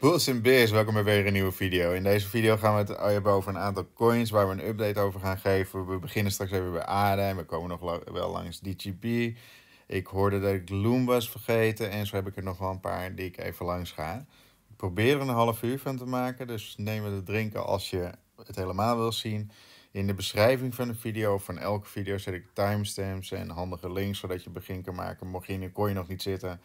Bos en beers, welkom bij weer een nieuwe video. In deze video gaan we het hebben over een aantal coins waar we een update over gaan geven. We beginnen straks even bij ADA en we komen nog wel langs DGP. Ik hoorde dat ik Loom was vergeten en zo heb ik er nog wel een paar die ik even langs ga. Ik probeer er een half uur van te maken, dus neem het drinken als je het helemaal wil zien. In de beschrijving van de video, van elke video, zet ik timestamps en handige links, zodat je begin kan maken. Mocht je in een coin nog niet zitten,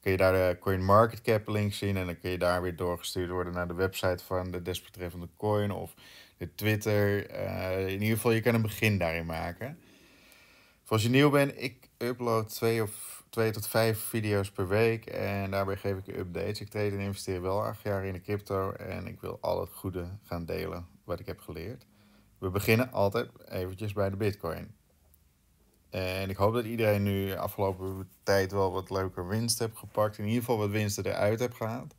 kun je daar de eh, cap link zien en dan kun je daar weer doorgestuurd worden naar de website van de desbetreffende coin of de Twitter. Eh, in ieder geval, je kan een begin daarin maken. Voor als je nieuw bent, ik upload twee, of, twee tot vijf video's per week en daarbij geef ik updates. Ik trade en investeer wel acht jaar in de crypto en ik wil al het goede gaan delen wat ik heb geleerd. We beginnen altijd eventjes bij de bitcoin. En ik hoop dat iedereen nu de afgelopen tijd wel wat leuker winst hebt gepakt. In ieder geval wat winsten eruit hebt gehaald.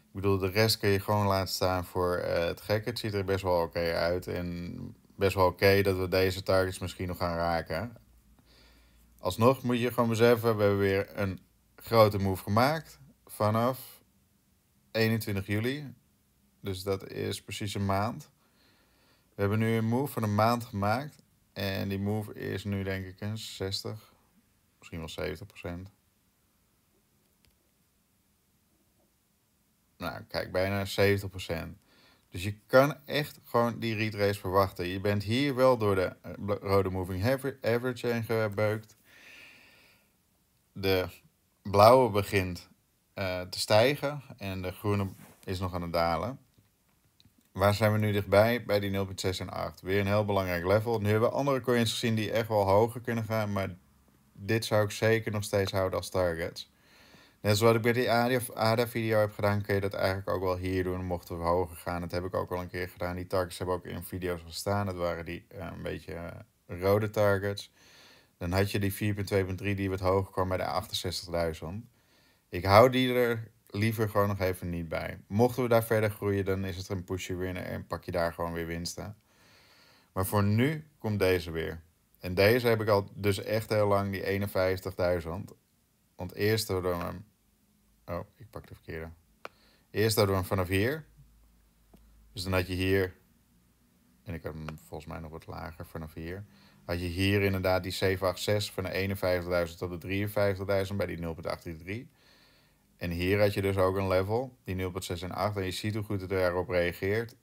Ik bedoel, de rest kun je gewoon laten staan voor eh, het gekke. Het ziet er best wel oké uit. En best wel oké dat we deze targets misschien nog gaan raken. Alsnog moet je gewoon beseffen, we hebben weer een grote move gemaakt. Vanaf 21 juli. Dus dat is precies een maand. We hebben nu een move van een maand gemaakt. En die move is nu denk ik een 60, misschien wel 70 procent. Nou, kijk, bijna 70 procent. Dus je kan echt gewoon die retrace verwachten. Je bent hier wel door de eh, rode moving average heen gebeukt. De blauwe begint eh, te stijgen en de groene is nog aan het dalen waar zijn we nu dichtbij? Bij die 0.6 en 8. Weer een heel belangrijk level. Nu hebben we andere coins gezien die echt wel hoger kunnen gaan. Maar dit zou ik zeker nog steeds houden als targets. Net zoals ik bij die ADA-video heb gedaan, kun je dat eigenlijk ook wel hier doen. Mochten we hoger gaan, dat heb ik ook al een keer gedaan. Die targets hebben ook in video's gestaan. Dat waren die eh, een beetje eh, rode targets. Dan had je die 4.2.3 die wat hoger kwam bij de 68.000. Ik hou die er liever gewoon nog even niet bij. Mochten we daar verder groeien, dan is het een pushy winner en pak je daar gewoon weer winsten. Maar voor nu komt deze weer. En deze heb ik al dus echt heel lang, die 51.000. Want eerst hadden we hem... Oh, ik pak de verkeerde. Eerst hadden we hem vanaf hier. Dus dan had je hier... En ik heb hem volgens mij nog wat lager vanaf hier. Had je hier inderdaad die 786 van de 51.000 tot de 53.000 bij die 0.83. En hier had je dus ook een level, die 0.6 en 8. En je ziet hoe goed het daarop reageert.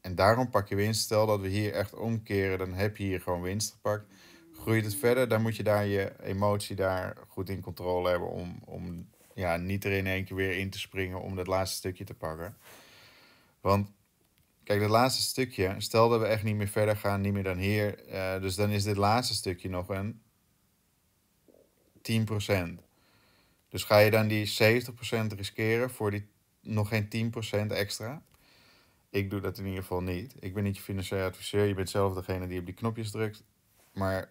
En daarom pak je winst. Stel dat we hier echt omkeren, dan heb je hier gewoon winst gepakt. Groeit het verder, dan moet je daar je emotie daar goed in controle hebben. Om, om ja, niet er in één keer weer in te springen om dat laatste stukje te pakken. Want Kijk, dat laatste stukje, stel dat we echt niet meer verder gaan, niet meer dan hier. Eh, dus dan is dit laatste stukje nog een 10%. Dus ga je dan die 70% riskeren voor die nog geen 10% extra? Ik doe dat in ieder geval niet. Ik ben niet je financieel adviseur. Je bent zelf degene die op die knopjes drukt. Maar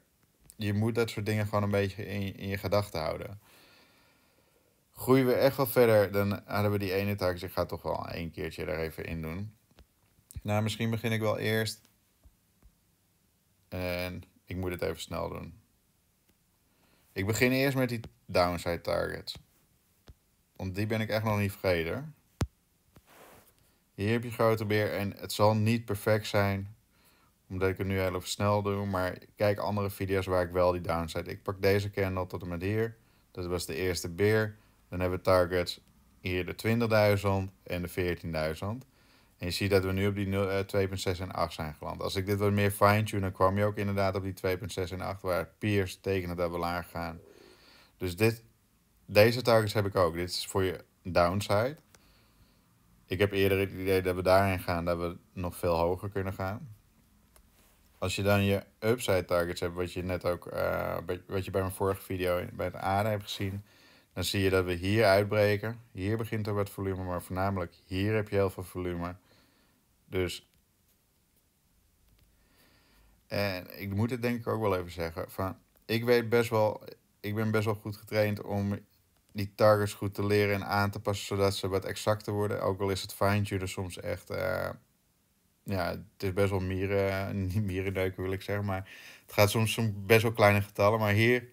je moet dat soort dingen gewoon een beetje in, in je gedachten houden. Groeien we echt wel verder, dan hadden we die ene taak. Dus ik ga toch wel een keertje daar even in doen. Nou, misschien begin ik wel eerst. En ik moet het even snel doen. Ik begin eerst met die downside targets. Want die ben ik echt nog niet vergeten. Hier heb je grote beer en het zal niet perfect zijn. Omdat ik het nu heel even snel doe. Maar kijk andere video's waar ik wel die downside... Ik pak deze candle tot en met hier. Dat was de eerste beer. Dan hebben we targets hier de 20.000 en de 14.000. En je ziet dat we nu op die 2.6 eh, en 8 zijn geland. Als ik dit wat meer fine-tune, dan kwam je ook inderdaad op die 2.6 en 8, waar Piers tekenen dat we laag gaan. Dus dit, deze targets heb ik ook. Dit is voor je downside. Ik heb eerder het idee dat we daarin gaan dat we nog veel hoger kunnen gaan. Als je dan je upside targets hebt, wat je net ook eh, wat je bij mijn vorige video bij het aarde hebt gezien, dan zie je dat we hier uitbreken. Hier begint er wat volume, maar voornamelijk hier heb je heel veel volume. Dus en ik moet het denk ik ook wel even zeggen. Van, ik weet best wel, ik ben best wel goed getraind om die targets goed te leren en aan te passen, zodat ze wat exacter worden. Ook al is het fine er soms echt, eh, ja, het is best wel mieren, niet mierenneuken wil ik zeggen, maar het gaat soms om best wel kleine getallen. Maar hier,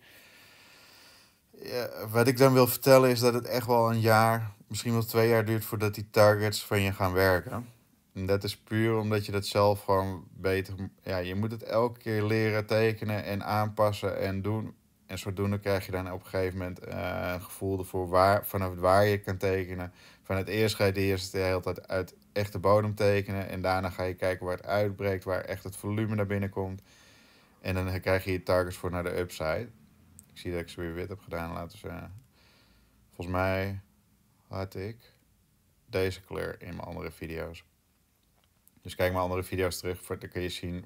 ja, wat ik dan wil vertellen is dat het echt wel een jaar, misschien wel twee jaar duurt voordat die targets van je gaan werken. En dat is puur omdat je dat zelf gewoon beter. Ja, je moet het elke keer leren tekenen en aanpassen en doen. En zodoende krijg je dan op een gegeven moment eh, een gevoel ervoor waar, vanaf waar je kan tekenen. Van het eerst ga je de eerste de hele tijd uit echte bodem tekenen. En daarna ga je kijken waar het uitbreekt, waar echt het volume naar binnen komt. En dan krijg je je targets voor naar de upside. Ik zie dat ik ze weer wit heb gedaan, laten we Volgens mij had ik deze kleur in mijn andere video's. Dus kijk mijn andere video's terug, voor, dan kun je zien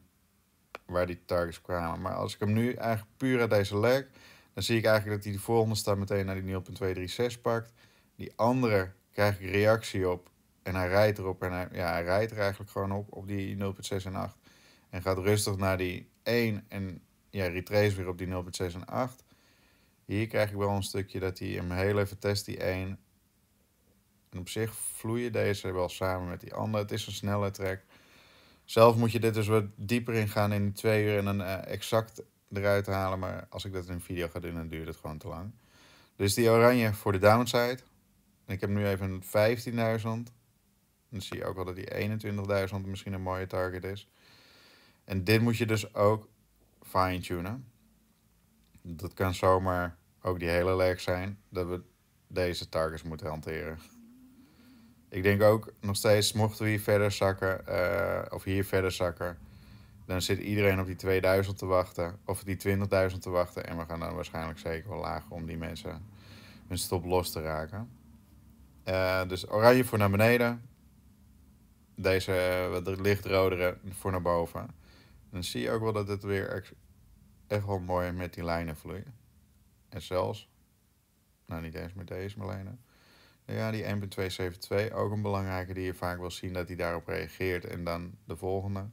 waar die targets kwamen. Maar als ik hem nu eigenlijk puur uit deze leg, dan zie ik eigenlijk dat hij de volgende stap meteen naar die 0.236 pakt. Die andere krijg ik reactie op en hij rijdt erop en hij, ja, hij rijdt er eigenlijk gewoon op, op die 0.6 en 8. En gaat rustig naar die 1 en ja, retrace weer op die 0.6 en 8. Hier krijg ik wel een stukje dat hij hem heel even test, die 1. En op zich vloeien deze wel samen met die andere. Het is een snelle track. Zelf moet je dit dus wat dieper in gaan in twee uur en dan eh, exact eruit halen. Maar als ik dat in een video ga doen, dan duurt het gewoon te lang. Dus die oranje voor de downside. Ik heb nu even 15.000. Dan zie je ook wel dat die 21.000 misschien een mooie target is. En dit moet je dus ook fine-tunen. Dat kan zomaar ook die hele leg zijn. Dat we deze targets moeten hanteren. Ik denk ook nog steeds, mochten we hier verder zakken, eh, of hier verder zakken, dan zit iedereen op die 2000 te wachten, of die 20.000 te wachten. En we gaan dan waarschijnlijk zeker wel lager om die mensen hun stop los te raken. Uh, dus oranje voor naar beneden. Deze eh, wat voor naar boven. dan zie je ook wel dat het weer echt wel mooi met die lijnen vloeit. En zelfs, nou niet eens met deze maar lijnen. Ja, die 1.272, ook een belangrijke die je vaak wil zien dat hij daarop reageert en dan de volgende.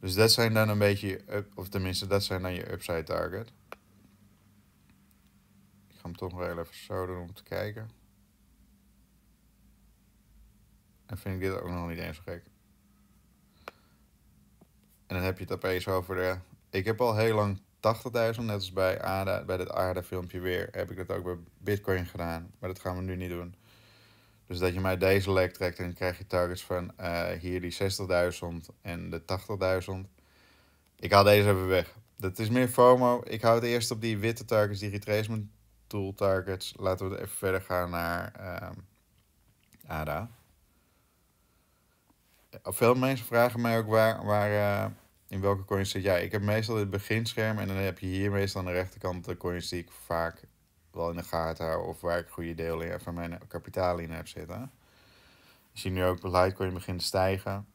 Dus dat zijn dan een beetje, of tenminste, dat zijn dan je upside target. Ik ga hem toch nog even zo doen om te kijken. En vind ik dit ook nog niet eens gek. En dan heb je het opeens over de... Ik heb al heel lang 80.000. Net als bij, ADA, bij dit ADA-filmpje weer heb ik dat ook bij Bitcoin gedaan. Maar dat gaan we nu niet doen. Dus dat je mij deze leg trekt en dan krijg je targets van eh, hier die 60.000 en de 80.000. Ik haal deze even weg. Dat is meer FOMO. Ik hou het eerst op die witte targets, die retracement tool targets. Laten we even verder gaan naar ehm, ADA. Veel mensen vragen mij ook waar, waar eh, in welke coins zit. Ja, ik heb meestal het beginscherm en dan heb je hier meestal aan de rechterkant de coins die ik vaak wel in de gaten hou of waar ik goede deel in, van mijn kapitaal in heb zitten. Je ziet nu ook Litecoin begint te stijgen.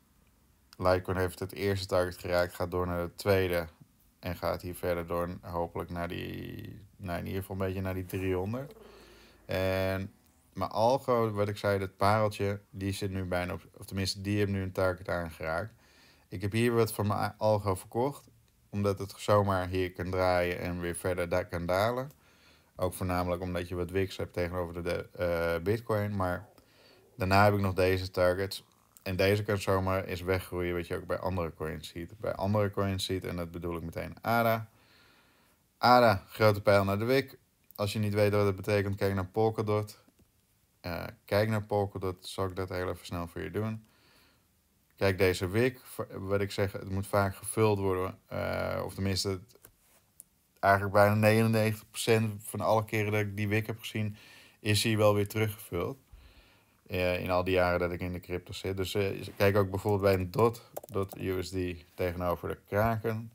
Litecoin heeft het eerste target geraakt, gaat door naar het tweede. En gaat hier verder door, hopelijk naar die, nou in ieder geval een beetje naar die 300. En, maar Algo, wat ik zei, dat pareltje, die zit nu bijna op, of tenminste, die heeft nu een target aangeraakt. Ik heb hier wat van mijn algo verkocht, omdat het zomaar hier kan draaien en weer verder daar kan dalen. Ook voornamelijk omdat je wat wicks hebt tegenover de, eh, bitcoin. Maar daarna heb ik nog deze targets. En deze kan zomaar eens weggroeien, wat je ook bij andere coins ziet. Bij andere coins ziet, en dat bedoel ik meteen ADA. ADA, grote pijl naar de wik. Als je niet weet wat dat betekent, kijk naar Polkadot. Eh, kijk naar Polkadot, zal ik dat heel even snel voor je doen. Kijk, deze week, wat ik zeg, het moet vaak gevuld worden. Eh, of tenminste, eigenlijk bijna 99% van alle keren dat ik die week heb gezien, is hij wel weer teruggevuld. Eh, in al die jaren dat ik in de crypto zit. Dus uh, kijk ook bijvoorbeeld bij een DOT, DOT USD tegenover de Kraken.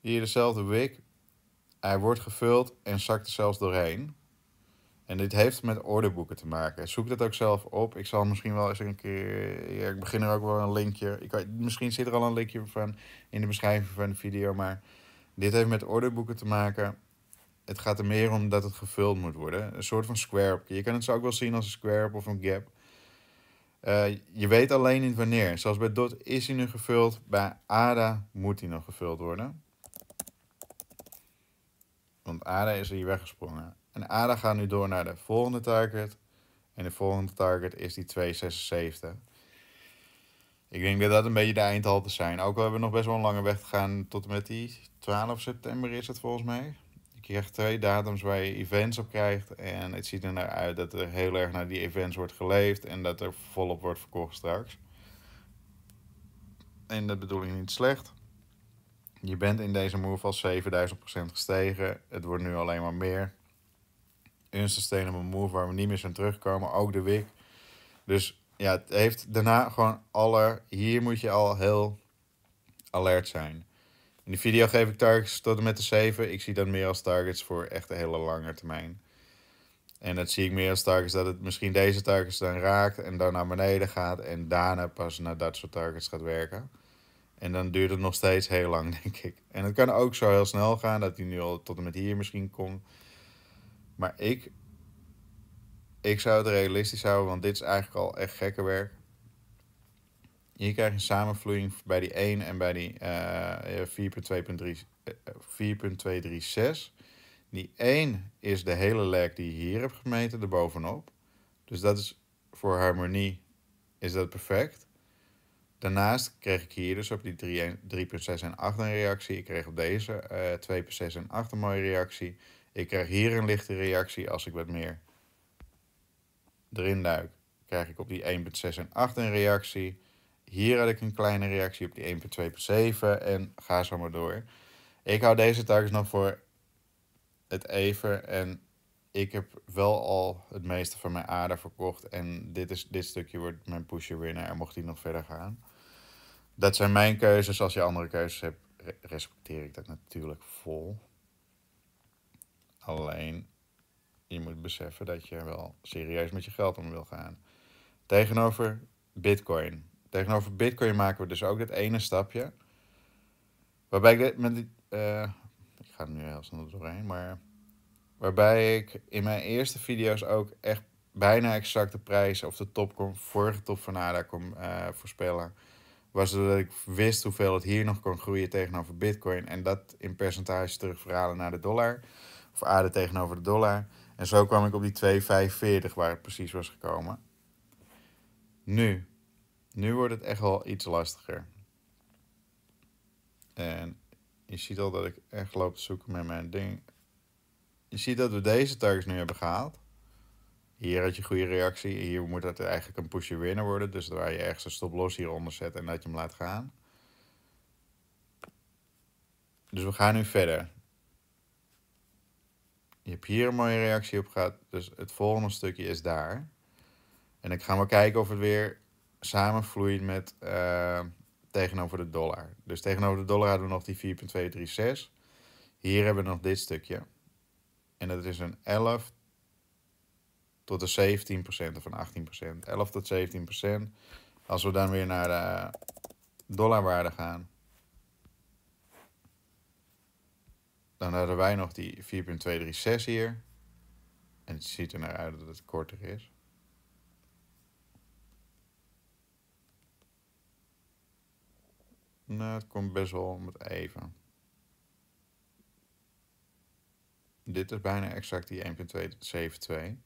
Hier dezelfde week. Hij wordt gevuld en zakt er zelfs doorheen. En dit heeft met orderboeken te maken. Zoek dat ook zelf op. Ik zal misschien wel eens een keer. Ja, ik begin er ook wel een linkje. Ik, misschien zit er al een linkje van in de beschrijving van de video. Maar dit heeft met orderboeken te maken. Het gaat er meer om dat het gevuld moet worden. Een soort van square Je kan het zo ook wel zien als een square of een gap. Eh, je weet alleen niet wanneer. Zoals bij DOT is hij nu gevuld. Bij ADA moet hij nog gevuld worden. Want ADA is hier weggesprongen. En ADA gaat nu door naar de volgende target. En de volgende target is die 276. Ik denk dat dat een beetje de eindhalte zijn. Ook al hebben we nog best wel een lange weg te gaan tot en met die 12 september is het volgens mij. Je krijgt twee datums waar je events op krijgt. En het ziet er naar uit dat er heel erg naar die events wordt geleefd. En dat er volop wordt verkocht straks. En dat bedoel ik niet slecht. Je bent in deze move al 7000% gestegen. Het wordt nu alleen maar meer unsustainable move waar we niet meer zijn terugkomen. Ook de WIC. Dus ja, het heeft daarna gewoon alle... Hier moet je al heel alert zijn. In de video geef ik targets tot en met de 7. Ik zie dat meer als targets voor echt een hele lange termijn. En dat zie ik meer als targets dat het misschien deze targets dan raakt en dan naar beneden gaat en daarna pas naar dat soort targets gaat werken. En dan duurt het nog steeds heel lang, denk ik. En het kan ook zo heel snel gaan dat hij nu al tot en met hier misschien komt. Maar ik, ik zou het realistisch houden, want dit is eigenlijk al echt gekke werk. Hier krijg je een samenvloeiing bij die 1 en bij die uh, eh, 4.236. Eh, die 1 is de hele lag die je hier hebt gemeten, erbovenop. Dus dat is voor harmonie is dat perfect. Daarnaast kreeg ik hier dus op die 3.6 en 8 een reactie. Ik kreeg op deze uh, eh, 2.6 en 8 een mooie reactie. Ik krijg hier een lichte reactie als ik wat meer erin duik. Krijg ik op die 1.6 en 8 een reactie. Hier had ik een kleine reactie op die 1.2.7 en ga zo maar door. Ik hou deze telkens nog voor het even en ik heb wel al het meeste van mijn aarde verkocht. En dit, is, dit stukje wordt mijn pusher winner en mocht die nog verder gaan. Dat zijn mijn keuzes. Als je andere keuzes hebt, respecteer ik dat natuurlijk vol. Alleen je moet beseffen dat je wel serieus met je geld om wil gaan. Tegenover Bitcoin. Tegenover Bitcoin maken we dus ook dat ene stapje. Waarbij ik met. Die, eh, ik ga er nu heel snel doorheen, maar. Waarbij ik in mijn eerste video's ook echt bijna exact de prijs of de top kon, vorige top van ADA kon uh, voorspellen. Was dat ik wist hoeveel het hier nog kon groeien tegenover Bitcoin. En dat in percentage terugverhalen naar de dollar. Of aarde tegenover de dollar. En zo kwam ik op die 2,45 waar het precies was gekomen. Nu. Nu wordt het echt wel iets lastiger. En je ziet al dat ik echt loop te zoeken met mijn ding. Je ziet dat we deze targets nu hebben gehaald. Hier had je goede reactie. en Hier moet het eigenlijk een pushje winner worden. Dus waar je ergens een los hieronder zet en dat je hem laat gaan. Dus we gaan nu verder. Je hebt hier een mooie reactie op gehad. Dus het volgende stukje is daar. En ik ga maar kijken of het weer samenvloeit met eh, tegenover de dollar. Dus tegenover de dollar hadden we nog die 4,236. Hier hebben we nog dit stukje. En dat is een 11 tot de 17 of een 18 11 tot 17 Als we dan weer naar de dollarwaarde gaan, Dan hadden wij nog die 4.236 hier. En het ziet er naar uit dat het korter is. Nou, het komt best wel met even. Dit is bijna exact die 1.272.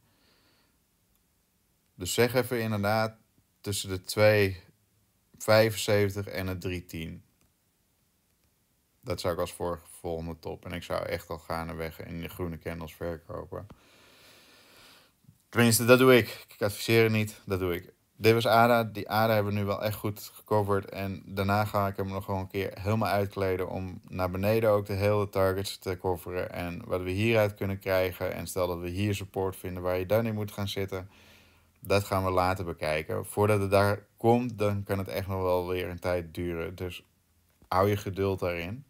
Dus zeg even inderdaad tussen de 2.75 en de 3.10 dat zou ik als vorige volgende top. En ik zou echt al weg in de groene candles verkopen. Tenminste, dat doe ik. Ik adviseer niet, dat doe ik. Dit was ADA. Die ADA hebben we nu wel echt goed gecoverd. En daarna ga ik hem nog gewoon een keer helemaal uitkleden om naar beneden ook de hele targets te coveren. En wat we hieruit kunnen krijgen. En stel dat we hier support vinden waar je dan in moet gaan zitten. Dat gaan we later bekijken. Voordat het daar komt, dan kan het echt nog wel weer een tijd duren. Dus hou je geduld daarin.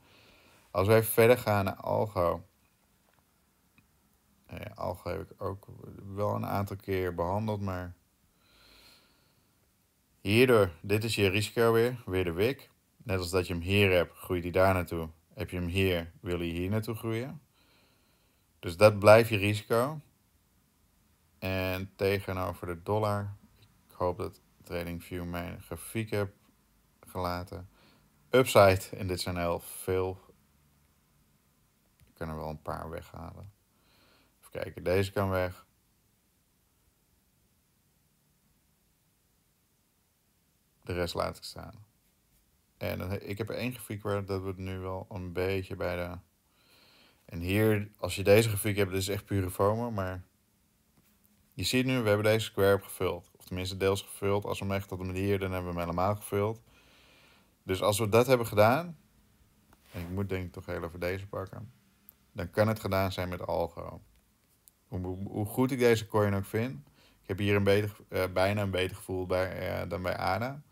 Als wij verder gaan naar algo. Ja, algo heb ik ook wel een aantal keer behandeld, maar... Hierdoor, dit is je risico weer, weer de wik. Net als dat je hem hier hebt, groeit hij daar naartoe. Heb je hem hier, wil hij hier naartoe groeien. Dus dat blijft je risico. En tegenover de dollar, ik hoop dat TradingView mijn grafiek heb gelaten. Upside, en dit zijn heel veel kan er wel een paar weghalen. Even kijken, deze kan weg. De rest laat ik staan. En ik heb er één grafiek waar dat we het nu wel een beetje bij de... En hier, als je deze grafiek hebt, dit is echt pure FOMO, maar... Je ziet nu, we hebben deze square gevuld. Of tenminste deels gevuld. Als we hem echt tot de hier, dan hebben we hem helemaal gevuld. Dus als we dat hebben gedaan... En ik moet denk ik toch heel even deze pakken dan kan het gedaan zijn met algo. Hoe, hoe, goed ik deze coin ook vind, ik heb hier een beter, eh, bijna een beter gevoel bij, eh, dan bij Ana.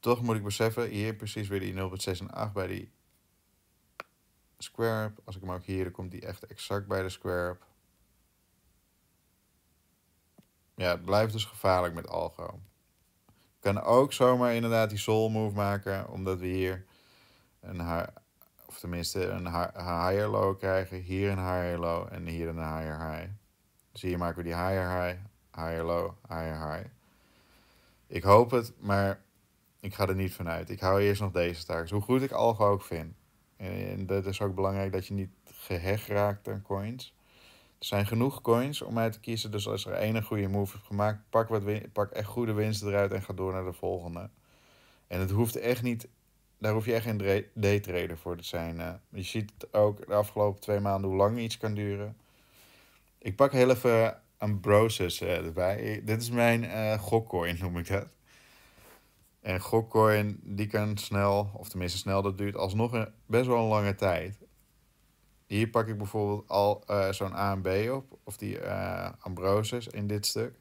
Toch moet ik beseffen, hier precies weer die 0.6 en 8 bij die square. Als ik hem ook hier, dan komt die echt exact bij de square. Ja, het blijft dus gevaarlijk met algo. Ik kan ook zomaar inderdaad die soul move maken, omdat we hier een haar, of tenminste een higher low krijgen, hier een higher low en hier een higher high. Dus hier maken we die higher high, higher low, higher high. Ik hoop het, maar ik ga er niet vanuit. Ik hou eerst nog deze taak. Hoe goed ik algo ook vind. En dat is ook belangrijk dat je niet gehecht raakt aan coins. Er zijn genoeg coins om uit te kiezen. Dus als er één goede move is gemaakt, pak, wat pak echt goede winsten eruit en ga door naar de volgende. En het hoeft echt niet daar hoef je echt geen daytrader voor te zijn. Eh. je ziet ook de afgelopen twee maanden hoe lang iets kan duren. Ik pak heel even een Brosis eh, erbij. Dit is mijn uh, gokcoin, noem ik dat. En gokcoin, die kan snel, of tenminste snel, dat duurt alsnog een, best wel een lange tijd. Hier pak ik bijvoorbeeld al uh, zo'n AMB op, of die Ambrosis in dit stuk.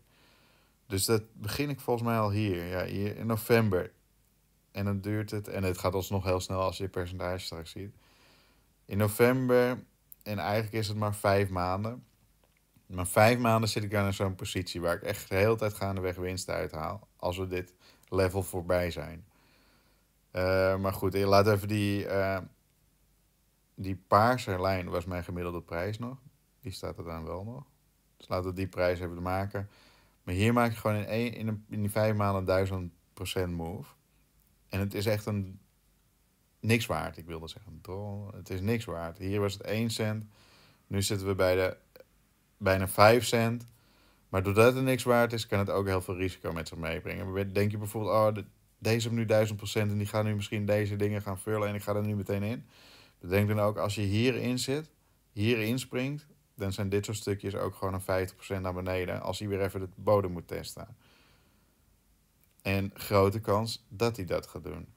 Dus dat begin ik volgens mij al hier, ja, hier in november. En dan duurt het, en het gaat alsnog heel snel als je het percentage straks ziet. In november, en eigenlijk is het maar vijf maanden. Maar vijf maanden zit ik in zo'n positie waar ik echt de hele tijd gaandeweg winsten uithaal. Als we dit level voorbij zijn. Eh, maar goed, eh, laat even die, eh, die paarse lijn was mijn gemiddelde prijs nog. Die staat er dan wel nog. Dus laten we die prijs even maken. Maar hier maak je gewoon in, in, een, in die vijf maanden 1000% move. En het is echt een niks waard. Ik wilde zeggen, het is niks waard. Hier was het 1 cent. Nu zitten we bij de bijna 5 cent. Maar doordat het niks waard is, kan het ook heel veel risico met zich meebrengen. Denk je bijvoorbeeld, oh, deze heb nu 1000 procent en die gaan nu misschien deze dingen gaan vullen en ik ga er nu meteen in. Bedenk dan ook, als je hierin zit, hierin springt, dan zijn dit soort stukjes ook gewoon een 50% naar beneden als hij weer even de bodem moet testen. En grote kans dat hij dat gaat doen.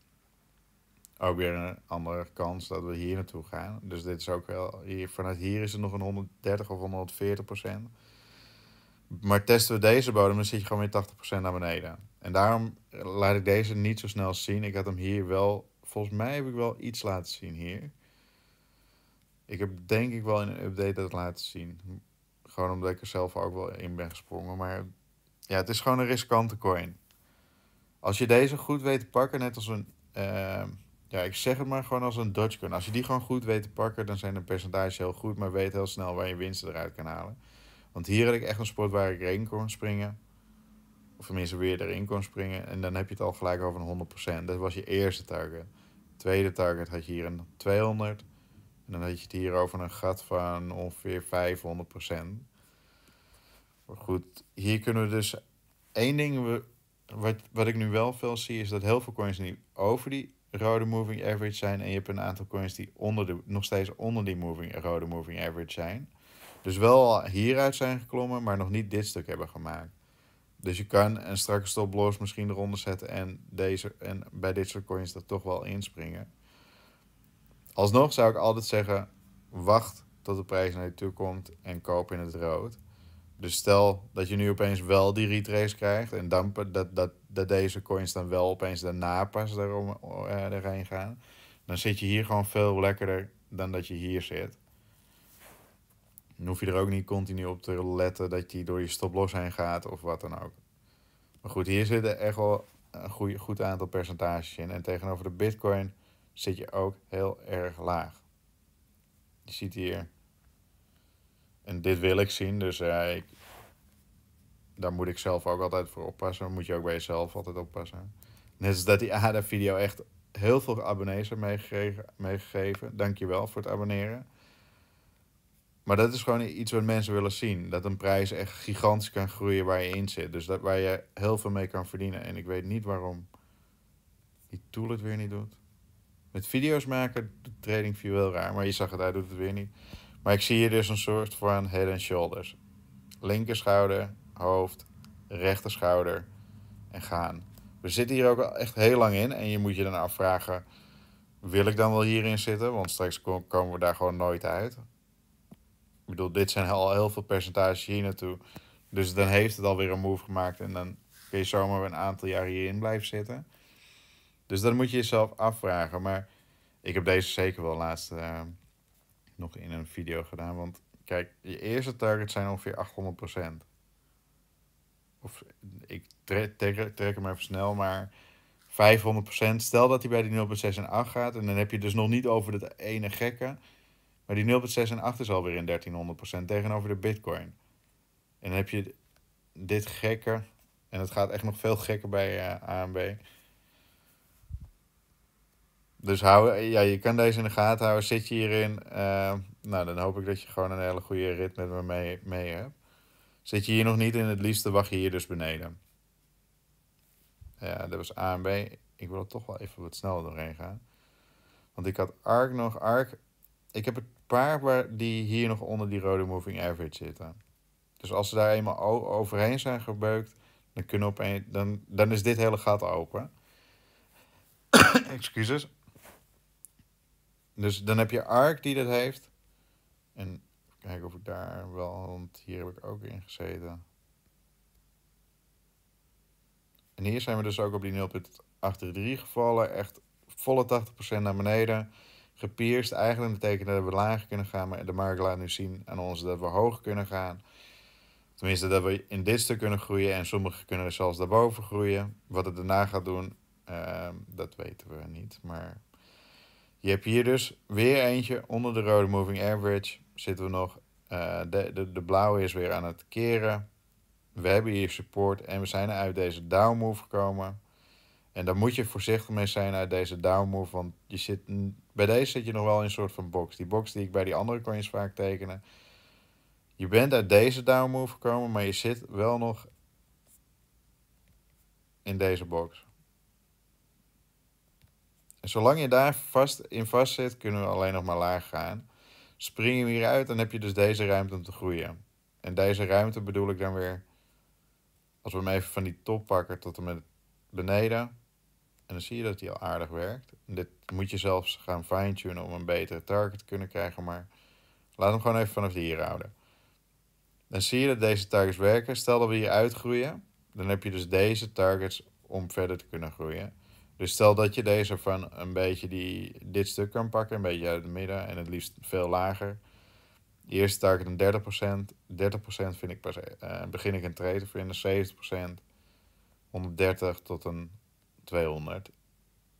Ook weer een andere kans dat we hier naartoe gaan. Dus dit is ook wel, hier, vanuit hier is het nog een 130 of 140 procent. Maar testen we deze bodem, dan zit je gewoon weer 80% naar beneden. En daarom laat ik deze niet zo snel zien. Ik had hem hier wel, volgens mij heb ik wel iets laten zien hier. Ik heb denk ik wel in een update dat laten zien. Gewoon omdat ik er zelf ook wel in ben gesprongen. Maar ja, het is gewoon een riskante coin. Als je deze goed weet te pakken, net als een. Eh, ja, ik zeg het maar gewoon als een Dutch gun. Als je die gewoon goed weet te pakken, dan zijn de percentages heel goed, maar weet heel snel waar je winsten eruit kan halen. Want hier had ik echt een sport waar ik erin kon springen. Of tenminste weer erin kon springen. En dan heb je het al gelijk over een 100%. Dat was je eerste target. Tweede target had je hier een 200. En dan had je het hier over een gat van ongeveer 500%. Maar goed, hier kunnen we dus één ding wat, wat ik nu wel veel zie is dat heel veel coins nu over die rode moving average zijn. En je hebt een aantal coins die onder de, nog steeds onder die moving, rode moving average zijn. Dus wel hieruit zijn geklommen, maar nog niet dit stuk hebben gemaakt. Dus je kan een strakke stop loss misschien eronder zetten en, deze, en bij dit soort coins er toch wel inspringen. Alsnog zou ik altijd zeggen, wacht tot de prijs naar je toe komt en koop in het rood. Dus stel dat je nu opeens wel die retrace krijgt en dan, dat, dat, dat deze coins dan wel opeens daarna pas daarom, eh, erheen gaan. Dan zit je hier gewoon veel lekkerder dan dat je hier zit. Dan hoef je er ook niet continu op te letten dat je door je stoploss heen gaat of wat dan ook. Maar goed, hier zitten echt wel een goeie, goed aantal percentages in. En tegenover de bitcoin zit je ook heel erg laag. Je ziet hier en dit wil ik zien, dus daar moet ik zelf ook altijd voor oppassen. moet je ook bij jezelf altijd oppassen. Net is dat die ADA-video echt heel veel abonnees heeft meegegeven, meegegeven. Dankjewel voor het abonneren. Maar dat is gewoon iets wat mensen willen zien. Dat een prijs echt gigantisch kan groeien waar je in zit. Dus dat, waar je heel veel mee kan verdienen. En ik weet niet waarom die tool het weer niet doet. Met video's maken de trading view wel raar. Maar je zag het, hij doet het weer niet. Maar ik zie hier dus een soort van head and shoulders. Linker schouder, hoofd, rechter schouder en gaan. We zitten hier ook echt heel lang in en je moet je dan afvragen, wil ik dan wel hierin zitten? Want straks komen we daar gewoon nooit uit. Ik bedoel, dit zijn al heel veel percentages hier naartoe. Dus dan heeft het alweer een move gemaakt en dan kun je zomaar een aantal jaar hierin blijven zitten. Dus dan moet je jezelf afvragen. Maar ik heb deze zeker wel laatst eh, nog in een video gedaan. Want kijk, je eerste targets zijn ongeveer 800%. Of ik trek, trek, hem even snel, maar 500%. Stel dat hij bij die 0,6 en 8 gaat. En dan heb je dus nog niet over dat ene gekke. Maar die 0,6 en 8 is alweer in 1300% tegenover de bitcoin. En dan heb je dit gekke. En het gaat echt nog veel gekker bij uh, eh, AMB dus hou, ja, je kan deze in de gaten houden. Zit je hierin, eh, nou, dan hoop ik dat je gewoon een hele goede rit met me mee, hebt. Zit je hier nog niet in, het liefste wacht je hier dus beneden. Ja, dat was A en B. Ik wil er toch wel even wat sneller doorheen gaan. Want ik had ARC nog. ARC, ik heb een paar waar die hier nog onder die rode moving average zitten. Dus als ze daar eenmaal overheen zijn gebeukt, dan, kunnen op dan, dan is dit hele gat open. Excuses. Dus dan heb je ARC die dat heeft. En kijken of ik daar wel, want hier heb ik ook in gezeten. En hier zijn we dus ook op die 0.83 gevallen. Echt volle 80% naar beneden. Gepierst eigenlijk betekent dat we lager kunnen gaan. Maar de markt laat nu zien aan ons dat we hoger kunnen gaan. Tenminste, dat we in dit stuk kunnen groeien. En sommige kunnen zelfs daarboven groeien. Wat het daarna gaat doen, ehm, dat weten we niet. Maar je hebt hier dus weer eentje onder de rode moving average. Zitten we nog. Eh, de, de, de blauwe is weer aan het keren. We hebben hier support en we zijn uit deze down move gekomen. En daar moet je voorzichtig mee zijn uit deze down move. Want je zit, bij deze zit je nog wel in een soort van box. Die box die ik bij die andere coins vaak tekenen. Je bent uit deze down move gekomen, maar je zit wel nog in deze box zolang je daar vast in vast zit, kunnen we alleen nog maar laag gaan. Spring je hieruit, dan heb je dus deze ruimte om te groeien. En deze ruimte bedoel ik dan weer, als we hem even van die top pakken tot en met beneden. En dan zie je dat die al aardig werkt. dit moet je zelfs gaan fine-tunen om een betere target te kunnen krijgen, maar laat hem gewoon even vanaf hier houden. Dan zie je dat deze targets werken. Stel dat we hier uitgroeien, dan heb je dus deze targets om verder te kunnen groeien. Dus stel dat je deze van een beetje die, dit stuk kan pakken, een beetje uit het midden en het liefst veel lager. Eerst eerste ik een 30%, 30% vind ik eh, begin ik een trade te vinden, 70%, 130 tot een 200.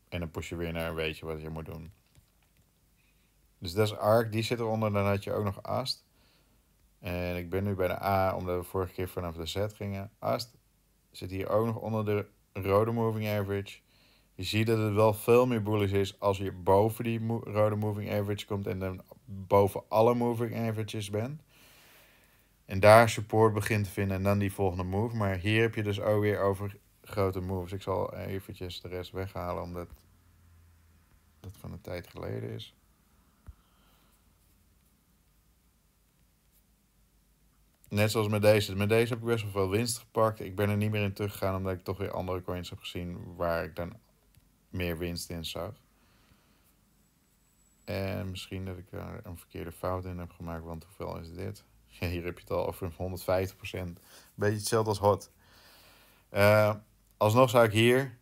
En dan pus je weer naar een beetje wat je moet doen. Dus dat is ARC, die zit eronder. Dan had je ook nog AST. En ik ben nu bij de A, omdat we vorige keer vanaf de Z gingen. AST zit hier ook nog onder de rode moving average. Je ziet dat het wel veel meer bullish is als je boven die rode moving average komt en dan boven alle moving averages bent. En daar support begint te vinden en dan die volgende move. Maar hier heb je dus ook weer over grote moves. Ik zal eventjes de rest weghalen omdat dat van een tijd geleden is. Net zoals met deze. Met deze heb ik best wel veel winst gepakt. Ik ben er niet meer in teruggegaan omdat ik toch weer andere coins heb gezien waar ik dan meer winst in zag. En misschien dat ik daar een verkeerde fout in heb gemaakt, want hoeveel is dit? Ja, hier heb je het al over 150%. Beetje hetzelfde als hot. Eh, alsnog zou ik hier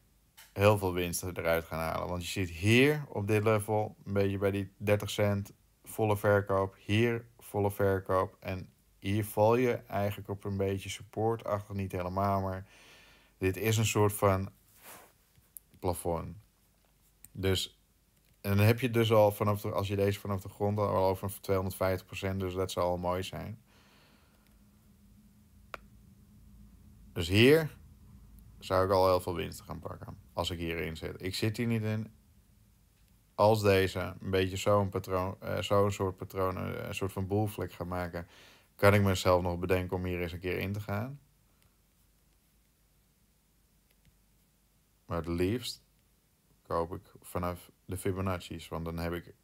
heel veel winst eruit gaan halen. Want je ziet hier op dit level een beetje bij die 30 cent volle verkoop. Hier volle verkoop. En hier val je eigenlijk op een beetje support, achter Niet helemaal, maar dit is een soort van dus, en dan heb je dus al vanaf de, als je deze vanaf de grond al over 250%, dus dat zou al mooi zijn. Dus hier zou ik al heel veel winst gaan pakken. Als ik hierin zit. Ik zit hier niet in. Als deze een beetje zo'n patroon, eh, zo'n soort patroon, een soort van boelvlek gaan maken, kan ik mezelf nog bedenken om hier eens een keer in te gaan. Maar het liefst koop ik vanaf de Fibonacci's. Want dan heb ik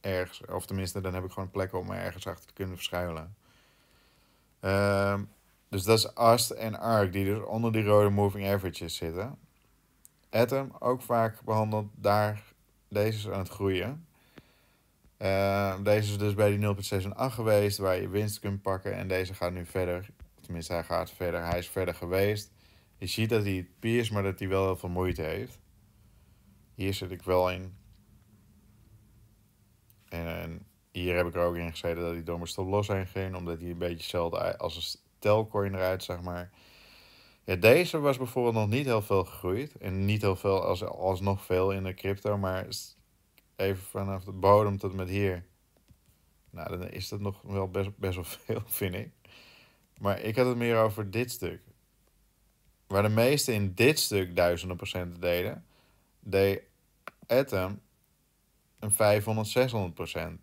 ergens, of tenminste, dan heb ik gewoon plekken om me ergens achter te kunnen verschuilen. Ehm, dus dat is Ast en Arc, die dus onder die rode moving averages zitten. Atom, ook vaak behandeld, daar, deze is aan het groeien. Ehm, deze is dus bij die 0.68 en geweest, waar je winst kunt pakken. En deze gaat nu verder. Tenminste, hij gaat verder. Hij is verder geweest. Je ziet dat hij het piers, maar dat hij wel heel veel moeite heeft. Hier zit ik wel in. En, hier heb ik er ook in gezeten dat hij door mijn stop los heen ging. Omdat hij een beetje hetzelfde als een telcoin eruit, zeg maar. Ja, deze was bijvoorbeeld nog niet heel veel gegroeid. En niet heel veel als, als nog veel in de crypto. Maar even vanaf de bodem tot met hier. Nou, dan is dat nog wel best, best wel veel, vind ik. Maar ik had het meer over dit stuk. Waar de meesten in dit stuk duizenden procenten deden, deed Atom een 500, 600 procent.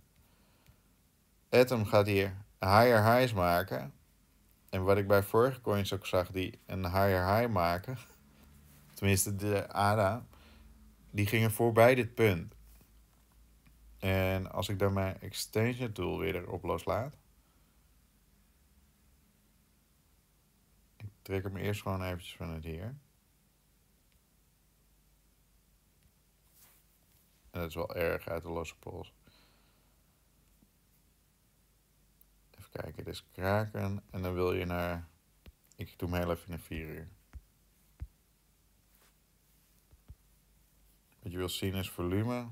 Atom gaat hier higher highs maken. En wat ik bij vorige coins ook zag, die een higher high maken. Tenminste, de ADA. Die gingen voorbij dit punt. En als ik dan mijn extension tool weer erop loslaat. trek hem eerst gewoon eventjes van het hier. En dat is wel erg uit de losse pols. Even kijken, dit is kraken. En dan wil je naar... Ik doe hem heel even in 4 uur. Wat je wil zien is volume.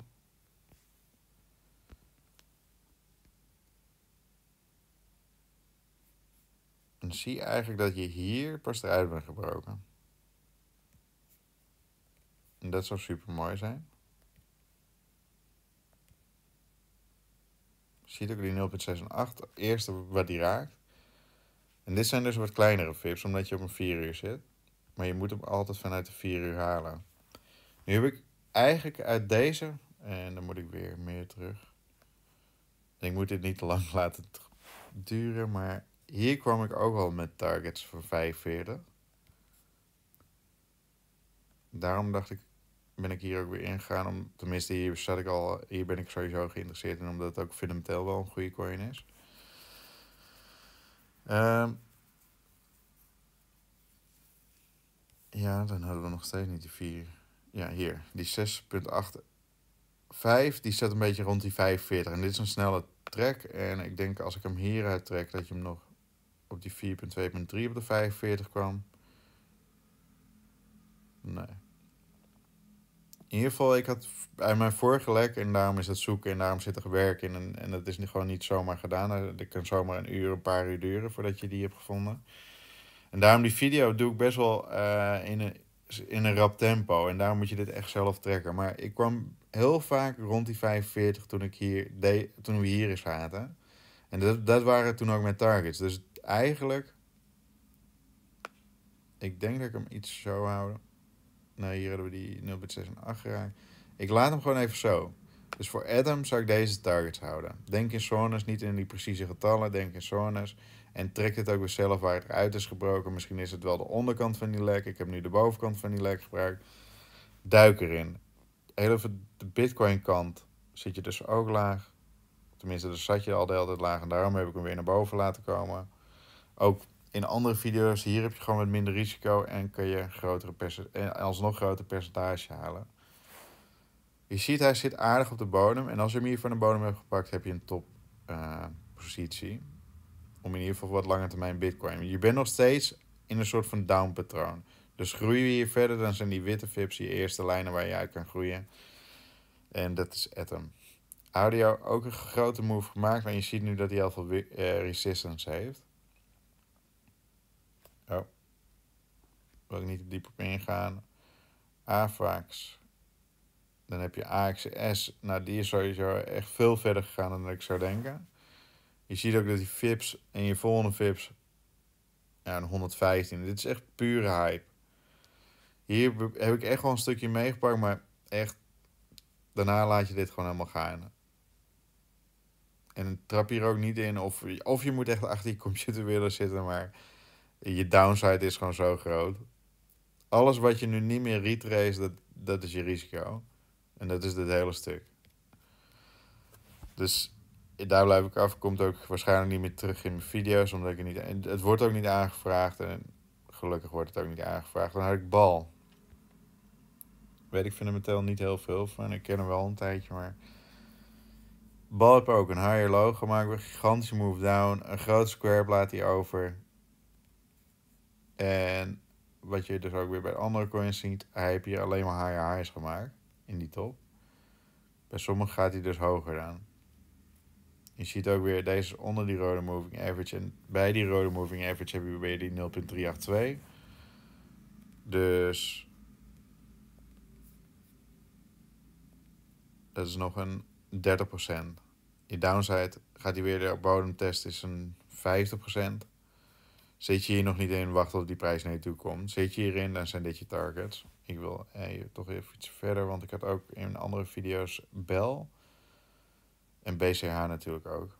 zie eigenlijk dat je hier pas eruit bent gebroken. En dat zou super mooi zijn. Ziet ook die 0.6 en 8. Eerste wat die raakt. En dit zijn dus wat kleinere vips, omdat je op een 4 uur zit. Maar je moet hem altijd vanuit de 4 uur halen. Nu heb ik eigenlijk uit deze... En dan moet ik weer meer terug. Ik moet dit niet te lang laten duren, maar hier kwam ik ook al met targets voor 45. Daarom dacht ik, ben ik hier ook weer ingegaan. Om, tenminste, hier, zat ik al, hier ben ik sowieso geïnteresseerd in, omdat het ook fundamenteel wel een goede coin is. Ehm, ja, dan hadden we nog steeds niet die 4. Ja, hier. Die 6,85 5, die zit een beetje rond die 45. En dit is een snelle trek. En ik denk als ik hem hieruit trek, dat je hem nog op die 4.2.3 op de 45 kwam. Nee. In ieder geval, ik had bij mijn vorige lek, en daarom is het zoeken en daarom zit er werk in. En, en dat is gewoon niet zomaar gedaan. Eh, dat kan zomaar een uur, een paar uur duren voordat je die hebt gevonden. En daarom die video doe ik best wel eh, in, een, in een rap tempo. En daarom moet je dit echt zelf trekken. Maar ik kwam heel vaak rond die 45 toen, ik hier toen we hier zaten. En dat, dat waren toen ook mijn targets. Dus eigenlijk. Ik denk dat ik hem iets zo houden. Nou, hier hebben we die 0.6 en 8 geraakt. Ik laat hem gewoon even zo. Dus voor Adam zou ik deze targets houden. Denk in zones, niet in die precieze getallen. Denk in zones. En trek het ook weer zelf waar het uit is gebroken. Misschien is het wel de onderkant van die lek. Ik heb nu de bovenkant van die lek gebruikt. Duik erin. Heel de bitcoin kant zit je dus ook laag. Tenminste, dus zat je al de hele tijd laag. En daarom heb ik hem weer naar boven laten komen ook in andere video's, hier heb je gewoon wat minder risico en kun je grotere en alsnog groter percentage halen. Je ziet, hij zit aardig op de bodem. En als je hem hier van de bodem hebt gepakt, heb je een toppositie eh, Om in ieder geval wat lange termijn bitcoin. Je bent nog steeds in een soort van down patroon. Dus groeien we hier verder, dan zijn die witte vips je eerste lijnen waar je uit kan groeien. En dat is Atom. Audio ook een grote move gemaakt, maar je ziet nu dat hij al veel eh, resistance heeft. wil ik niet diep op ingaan. AVAX. Dan heb je AXS. Nou, die is sowieso echt veel verder gegaan dan ik zou denken. Je ziet ook dat die VIPs en je volgende VIPs. Ja, 115. Dit is echt pure hype. Hier heb ik echt wel een stukje meegepakt, maar echt. Daarna laat je dit gewoon helemaal gaan. En trap hier ook niet in. Of, of je moet echt achter je computer willen zitten, maar je downside is gewoon zo groot alles wat je nu niet meer retrace, dat, dat is je risico. En dat is dit hele stuk. Dus daar blijf ik af. Komt ook waarschijnlijk niet meer terug in mijn video's. Omdat ik het niet. Het wordt ook niet aangevraagd. En gelukkig wordt het ook niet aangevraagd. Dan had ik bal. Weet ik fundamenteel niet heel veel van. Ik ken hem wel een tijdje, maar. Bal heb ook een higher low gemaakt. Een gigantische move down. Een groot square laat hij over. En wat je dus ook weer bij andere coins ziet, hij heeft hier alleen maar higher highs gemaakt in die top. Bij sommige gaat hij dus hoger dan. Je ziet ook weer, deze onder die rode moving average. En bij die rode moving average heb je weer die 0.382. Dus... Dat is nog een 30%. Je downside gaat hij weer bodem test, is een 50%. Zit je hier nog niet in, wacht tot die prijs naar je toe komt. Zit je hierin, dan zijn dit je targets. Ik wil toch even iets verder, want ik had ook in andere video's Bel en BCH natuurlijk ook.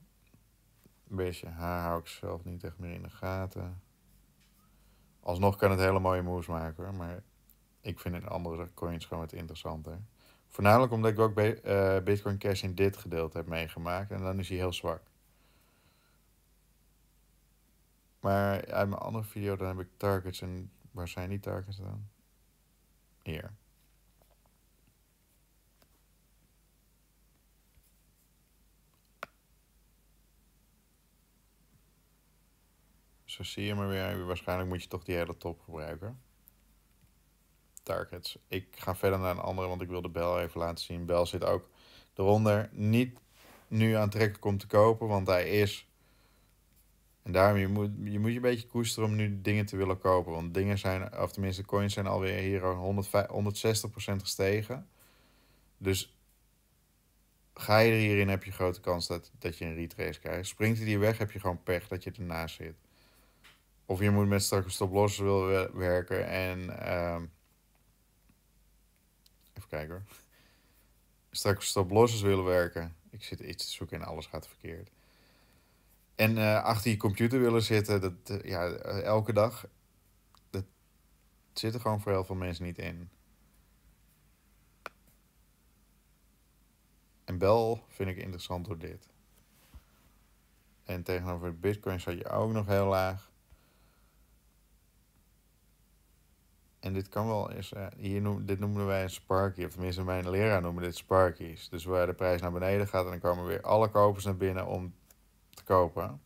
BCH hou ik zelf niet echt meer in de gaten. Alsnog kan het hele mooie moves maken maar ik vind in andere coins gewoon wat interessanter. Voornamelijk omdat ik ook eh, Bitcoin Cash in dit gedeelte heb meegemaakt en dan is hij heel zwak. Maar uit mijn andere video dan heb ik targets en waar zijn die targets dan? Hier. Zo zie je maar weer. Waarschijnlijk moet je toch die hele top gebruiken. Targets. Ik ga verder naar een andere, want ik wil de bel even laten zien. Bel zit ook eronder. Niet nu aantrekkelijk om te kopen, want hij is en daarom, je moet, je moet je een beetje koesteren om nu dingen te willen kopen. Want dingen zijn, of tenminste coins zijn alweer hier 150, 160% gestegen. Dus ga je er hierin, heb je grote kans dat, dat je een retrace krijgt. Springt hij die weg, heb je gewoon pech dat je ernaast zit. Of je moet met strakke stop-loss willen werken en... Ehm, even kijken hoor. Strakke stop-losses willen werken. Ik zit iets te zoeken en alles gaat verkeerd. En eh, achter je computer willen zitten, dat, eh, ja, eh, elke dag, dat zitten gewoon voor heel veel mensen niet in. En wel vind ik interessant door dit. En tegenover Bitcoin zat je ook nog heel laag. En dit kan wel eens, hier noem, dit noemen wij een sparky, of tenminste mijn leraar noemen dit sparkies. Dus waar de prijs naar beneden gaat en dan komen weer alle kopers naar binnen om kopen.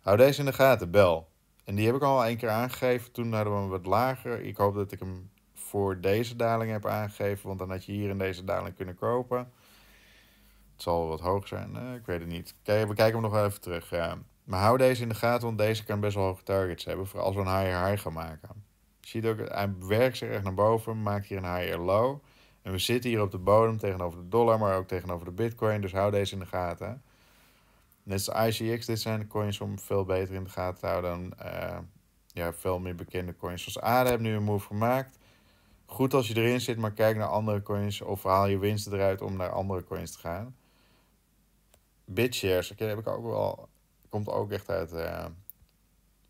Hou deze in de gaten, bel. En die heb ik al één keer aangegeven. Toen hadden we hem wat lager. Ik hoop dat ik hem voor deze daling heb aangegeven. Want dan had je hier in deze daling kunnen kopen. Het zal wat hoog zijn. ik weet het niet. Kijk, we kijken hem nog even terug. Ja. Maar hou deze in de gaten. Want deze kan best wel hoge targets hebben. Voor als we een higher high gaan maken. Je ziet ook, hij werkt zich echt naar boven. Maakt hier een higher low. En we zitten hier op de bodem tegenover de dollar. Maar ook tegenover de bitcoin. Dus hou deze in de gaten. Net als dus ICX, dit zijn de coins om veel beter in de gaten te houden dan eh, ja, veel meer bekende coins. Zoals ADA hebben nu een move gemaakt. Goed als je erin zit, maar kijk naar andere coins of haal je winsten eruit om naar andere coins te gaan. BitShares, okay, heb ik ook wel, komt ook echt uit uh,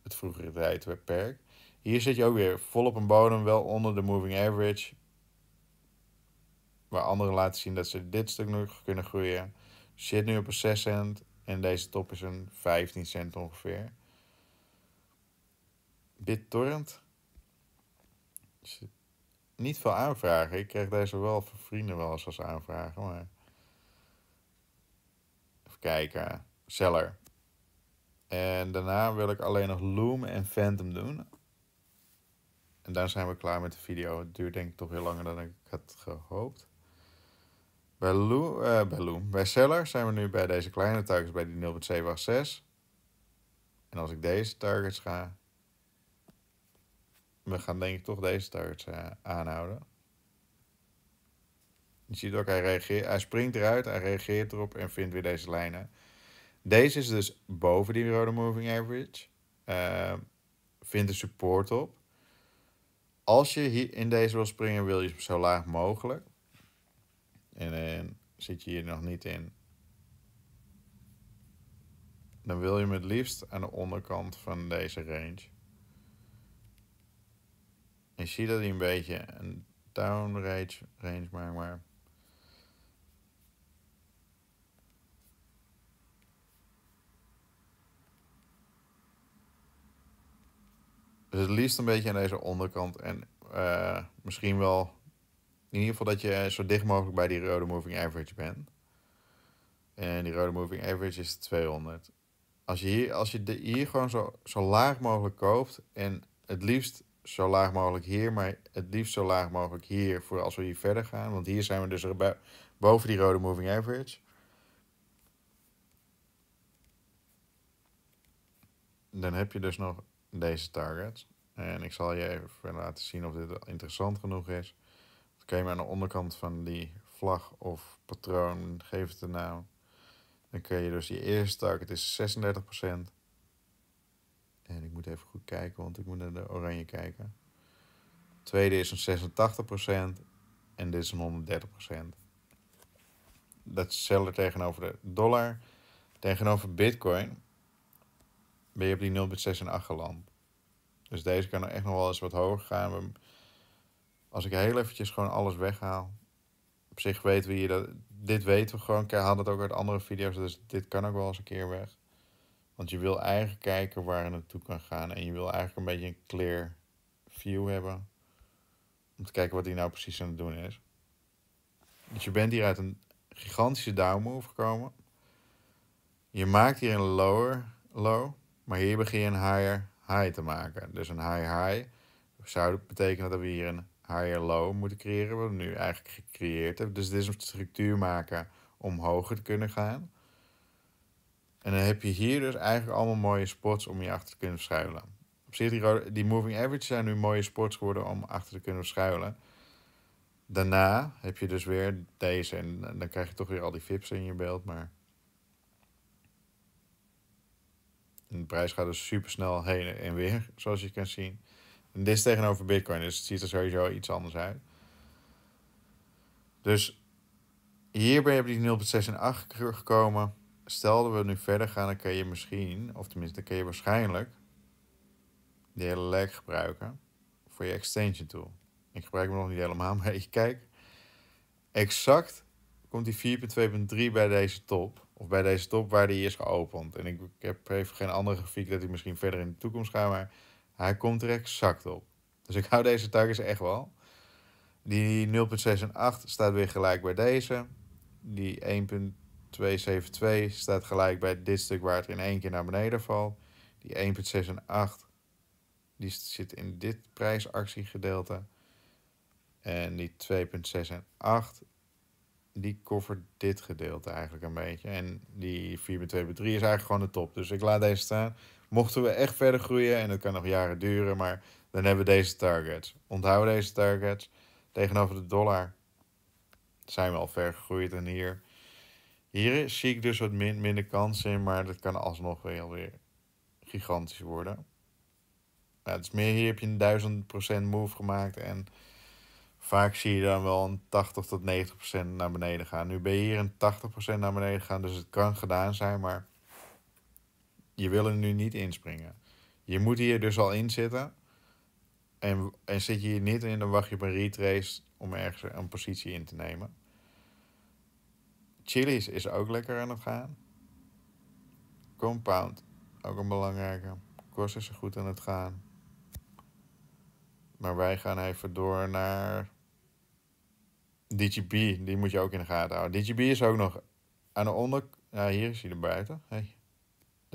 het vroegere tijdperk. Hier zit je ook weer vol op een bodem, wel onder de moving average. Waar anderen laten zien dat ze dit stuk nog kunnen groeien. Shit nu op een 6 cent. En deze top is een 15 cent ongeveer. BitTorrent. Niet veel aanvragen. Ik kreeg deze wel van vrienden wel eens als aanvragen. Maar... Even kijken. Seller. En daarna wil ik alleen nog Loom en Phantom doen. En dan zijn we klaar met de video. Het duurt denk ik toch heel langer dan ik had gehoopt. Bij Loom, eh, bij, Seller zijn we nu bij deze kleine targets bij die 0.786. En als ik deze targets ga... We gaan denk ik toch deze targets eh, aanhouden. Je ziet ook, hij, reageert, hij springt eruit, hij reageert erop en vindt weer deze lijnen. Deze is dus boven die rode moving average. Eh, vindt de support op. Als je hier in deze wil springen, wil je zo laag mogelijk en, en zit je hier nog niet in, dan wil je hem het liefst aan de onderkant van deze range. En zie dat hij een beetje een down range, range maakt, maar... Dus het liefst een beetje aan deze onderkant en eh, misschien wel in ieder geval dat je zo dicht mogelijk bij die rode moving average bent. En die rode moving average is 200. Als je hier, als je de, hier gewoon zo, zo laag mogelijk koopt. En het liefst zo laag mogelijk hier. Maar het liefst zo laag mogelijk hier. Voor als we hier verder gaan. Want hier zijn we dus boven die rode moving average. Dan heb je dus nog deze targets. En ik zal je even laten zien of dit interessant genoeg is. Kun je maar aan de onderkant van die vlag of patroon, geef het een naam. Dan kun je dus die eerste het is 36%. En ik moet even goed kijken, want ik moet naar de oranje kijken. Tweede is een 86% en dit is een 130%. Dat is hetzelfde tegenover de dollar. Tegenover bitcoin ben je op die 0,6 en geland. Dus deze kan nou echt nog wel eens wat hoger gaan als ik heel eventjes gewoon alles weghaal. Op zich weten we hier dat. Dit weten we gewoon. Ik hadden het ook uit andere video's. Dus dit kan ook wel eens een keer weg. Want je wil eigenlijk kijken waar het naartoe kan gaan. En je wil eigenlijk een beetje een clear view hebben. Om te kijken wat hij nou precies aan het doen is. Dus je bent hier uit een gigantische down move gekomen. Je maakt hier een lower low. Maar hier begin je een higher high te maken. Dus een high high zou betekenen dat we hier een higher low moeten creëren, wat we nu eigenlijk gecreëerd hebben. Dus dit is een structuur maken om hoger te kunnen gaan. En dan heb je hier dus eigenlijk allemaal mooie spots om je achter te kunnen verschuilen. Op zich, die, moving averages zijn nu mooie spots geworden om achter te kunnen verschuilen. Daarna heb je dus weer deze en dan krijg je toch weer al die vips in je beeld, maar... de prijs gaat dus super snel heen en weer, zoals je kan zien. En dit is tegenover Bitcoin, dus het ziet er sowieso iets anders uit. Dus hier ben je die 0,6 en 8 gekomen. Stel dat we nu verder gaan, dan kun je misschien, of tenminste, kun je waarschijnlijk die hele leg gebruiken voor je extension tool. Ik gebruik hem nog niet helemaal, maar ik kijk. Exact komt die 4.2.3 bij deze top. Of bij deze top waar die is geopend. En ik, ik heb even geen andere grafiek dat hij misschien verder in de toekomst gaat, maar hij komt er exact op. Dus ik hou deze targets echt wel. Die 0,68 staat weer gelijk bij deze. Die 1.272 staat gelijk bij dit stuk waar het in één keer naar beneden valt. Die 1,68 die zit in dit prijsactiegedeelte. En die 2,68 die covert dit gedeelte eigenlijk een beetje. En die 4.2.3 is eigenlijk gewoon de top. Dus ik laat deze staan. Mochten we echt verder groeien, en dat kan nog jaren duren, maar dan hebben we deze targets. Onthoud deze targets. Tegenover de dollar zijn we al ver gegroeid. En hier, hier zie ik dus wat min, minder kansen in, maar dat kan alsnog weer weer gigantisch worden. het is meer, hier heb je een 1000 move gemaakt en vaak zie je dan wel een 80 tot 90 naar beneden gaan. Nu ben je hier een 80 naar beneden gaan, dus het kan gedaan zijn, maar je wil er nu niet inspringen. Je moet hier dus al in zitten. En, en zit je hier niet in, dan wacht je op een retrace om ergens een positie in te nemen. Chili's is ook lekker aan het gaan. Compound, ook een belangrijke. Kost is goed aan het gaan. Maar wij gaan even door naar DGB. Die moet je ook in de gaten houden. DGB is ook nog aan de onder... Ja, hier is hij er buiten. Hey.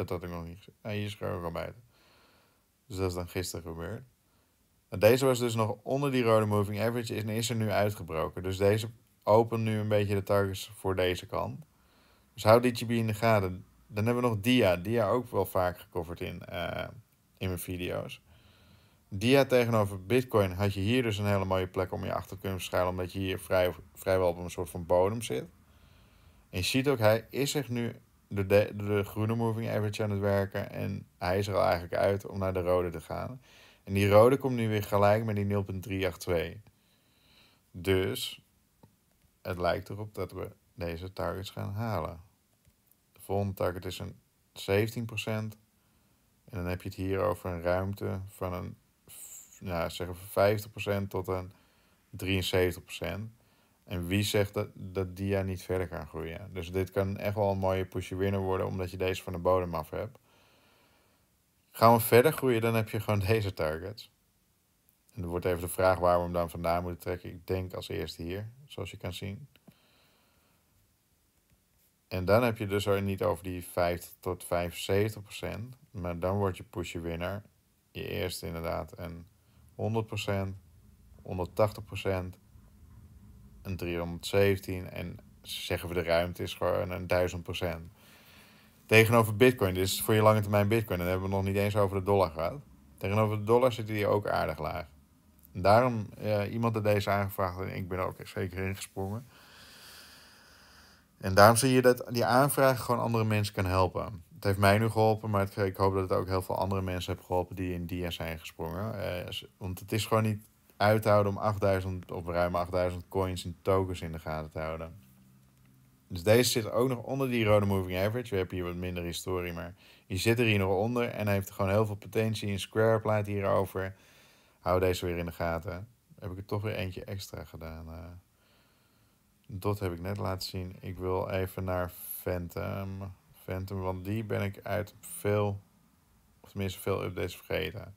Dat had ik nog niet En hier schreeuw ik al Dus dat is dan gisteren gebeurd. Deze was dus nog onder die rode moving average en is er nu uitgebroken. Dus deze opent nu een beetje de targets voor deze kant. Dus je DGB in de gaten. Dan hebben we nog Dia. Dia ook wel vaak gecoverd in, eh, in mijn video's. Dia tegenover Bitcoin had je hier dus een hele mooie plek om je achter te kunnen schuilen. Omdat je hier vrij, vrijwel op een soort van bodem zit. En je ziet ook, hij is zich nu de, de, groene moving average aan het werken. En hij is er al eigenlijk uit om naar de rode te gaan. En die rode komt nu weer gelijk met die 0.382. Dus het lijkt erop dat we deze targets gaan halen. De volgende target is een 17%. En dan heb je het hier over een ruimte van een nou, zeggen 50% tot een 73%. En wie zegt dat, dat die ja niet verder kan groeien? Dus dit kan echt wel een mooie pushje winner worden, omdat je deze van de bodem af hebt. Gaan we verder groeien, dan heb je gewoon deze targets. En er wordt even de vraag waar we hem dan vandaan moeten trekken. Ik denk als eerste hier, zoals je kan zien. En dan heb je dus al niet over die 50 tot 75 procent. Maar dan wordt je pushje winner. Je eerste inderdaad een 100 procent, 180 procent een 317 en zeggen we de ruimte is gewoon een 1000 procent. Tegenover Bitcoin, Dit is voor je lange termijn Bitcoin, dan hebben we nog niet eens over de dollar gehad. Tegenover de dollar zit die ook aardig laag. daarom, eh, iemand die deze aangevraagd en ik ben er ook zeker ingesprongen. En daarom zie je dat die aanvraag gewoon andere mensen kan helpen. Het heeft mij nu geholpen, maar ik hoop dat het ook heel veel andere mensen heeft geholpen die in dia zijn gesprongen. Eh, want het is gewoon niet uithouden om 8000, op ruim 8000 coins en tokens in de gaten te houden. Dus deze zit ook nog onder die rode moving average. We hebben hier wat minder historie, maar die zit er hier nog onder. En heeft gewoon heel veel potentie. In square pleit hierover. Hou deze weer in de gaten. Heb ik er toch weer eentje extra gedaan. Eh. dat heb ik net laten zien. Ik wil even naar Phantom. Phantom, want die ben ik uit veel... Of tenminste veel updates vergeten.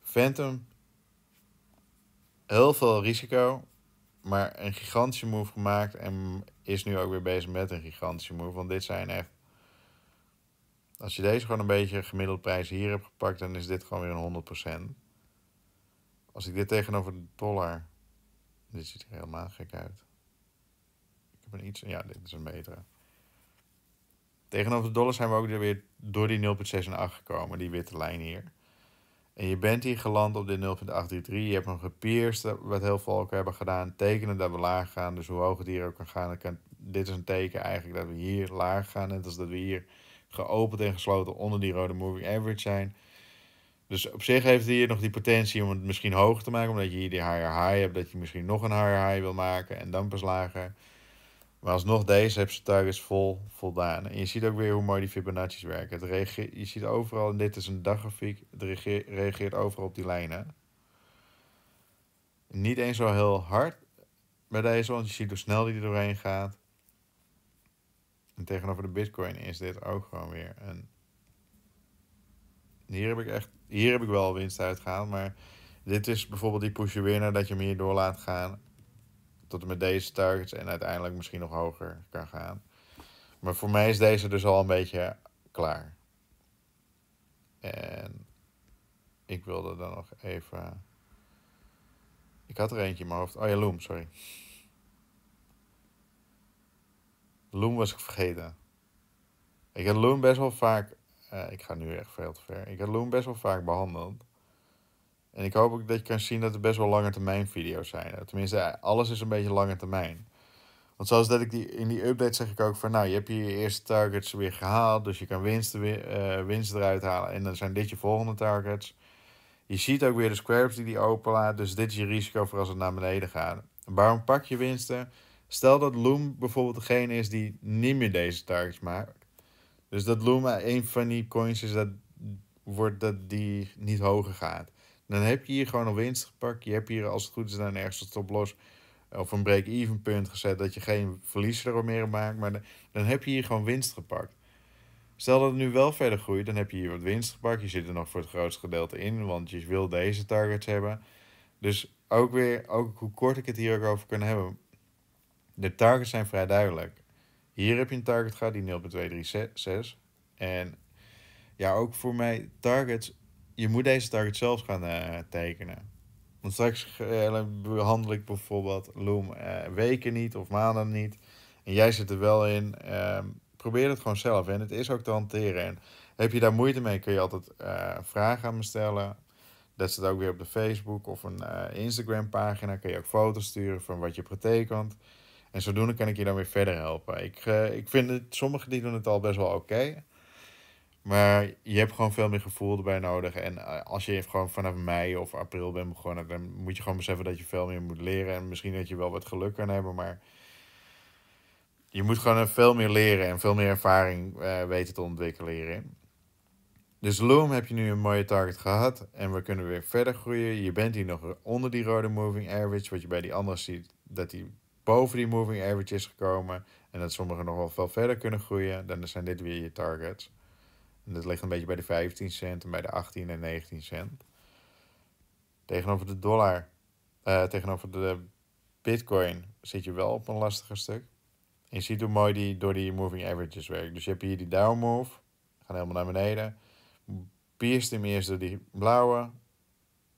Phantom heel veel risico, maar een gigantische move gemaakt. En is nu ook weer bezig met een gigantische move. Want dit zijn echt. Als je deze gewoon een beetje gemiddelde prijs hier hebt gepakt, dan is dit gewoon weer een 100%. Als ik dit tegenover de dollar. Dit ziet er helemaal gek uit. Ik heb een iets. Ja, dit is een betere. Tegenover de dollar zijn we ook weer door die 0,6 en 8 gekomen, die witte lijn hier. En je bent hier geland op dit 0.833. Je hebt hem gepierst, eh, wat heel veel ook hebben gedaan. Tekenen dat we laag gaan. Dus hoe hoog het hier ook kan gaan. Kan, dit is een teken eigenlijk dat we hier laag gaan. Net als dat we hier geopend en gesloten onder die rode moving average zijn. Dus op zich heeft hij hier nog die potentie om het misschien hoger te maken. Omdat je hier die higher high hebt. Dat je misschien nog een higher high wil maken. En dan pas lager. Maar alsnog deze heb ze is vol voldaan. En je ziet ook weer hoe mooi die Fibonacci's werken. Het reageert, je ziet overal, en dit is een daggrafiek, het reageert overal op die lijnen. Niet eens zo heel hard bij deze, want je ziet hoe snel die er doorheen gaat. En tegenover de bitcoin is dit ook gewoon weer een... Hier heb ik, echt, hier heb ik wel winst uitgehaald, maar dit is bijvoorbeeld die push je dat je hem hier door laat gaan tot en met deze targets en uiteindelijk misschien nog hoger kan gaan. Maar voor mij is deze dus al een beetje klaar. En ik wilde dan nog even. Ik had er eentje in mijn hoofd. Oh ja, Loom, sorry. Loom was ik vergeten. Ik had Loom best wel vaak. Eh, ik ga nu echt veel te ver. Ik had Loom best wel vaak behandeld. En ik hoop ook dat je kan zien dat het best wel lange termijn video's zijn. Tenminste, alles is een beetje lange termijn. Want zoals dat ik die, in die update zeg ik ook van, nou, je hebt hier je eerste targets weer gehaald, dus je kan winsten, eh, winsten eruit halen. En dan zijn dit je volgende targets. Je ziet ook weer de squares die die openlaat, dus dit is je risico voor als het naar beneden gaat. waarom pak je winsten? Stel dat Loom bijvoorbeeld degene is die niet meer deze targets maakt. Dus dat Loom een van die coins is dat, wordt dat die niet hoger gaat. Dan heb je hier gewoon al winst gepakt. Je hebt hier als het goed is dan ergens op los of een break-even punt gezet. Dat je geen verlies erom meer maakt. Maar dan, dan heb je hier gewoon winst gepakt. Stel dat het nu wel verder groeit, dan heb je hier wat winst gepakt. Je zit er nog voor het grootste gedeelte in, want je wil deze targets hebben. Dus ook weer, ook hoe kort ik het hier ook over kan hebben. De targets zijn vrij duidelijk. Hier heb je een target gehad, die 0.236. En ja, ook voor mij, targets je moet deze target zelf gaan eh, tekenen. Want straks eh, eh, behandel ik bijvoorbeeld Loom weken niet of maanden niet. En jij zit er wel in. Ehm, probeer het gewoon zelf. En het is ook te hanteren. En heb je daar moeite mee, kun je altijd vragen aan me stellen. Dat zit ook weer op de Facebook of een Instagram pagina. Kun je ook foto's sturen van wat je betekent. En zodoende kan ik je dan weer verder helpen. Ik, ik vind het, sommigen die doen het al best wel oké. Maar je hebt gewoon veel meer gevoel erbij nodig. En eh, als je gewoon vanaf mei of april bent begonnen, dan moet je gewoon beseffen dat je veel meer moet leren. En misschien dat je wel wat geluk kan hebben, maar je moet gewoon veel meer leren en veel meer ervaring eh, weten te ontwikkelen hierin. Dus Loom heb je nu een mooie target gehad en we kunnen weer verder groeien. Je bent hier nog onder die rode moving average, wat je bij die anderen ziet, dat die boven die moving average is gekomen. En dat sommigen nog wel veel verder kunnen groeien, dan zijn dit weer je targets. Dat ligt een beetje bij de 15 cent en bij de 18 en 19 cent. Tegenover de dollar, eh, tegenover de bitcoin zit je wel op een lastiger stuk. En je ziet hoe mooi die door die moving averages werkt. Dus je hebt hier die down move, gaan helemaal naar beneden. Pierst hem eerst door die blauwe.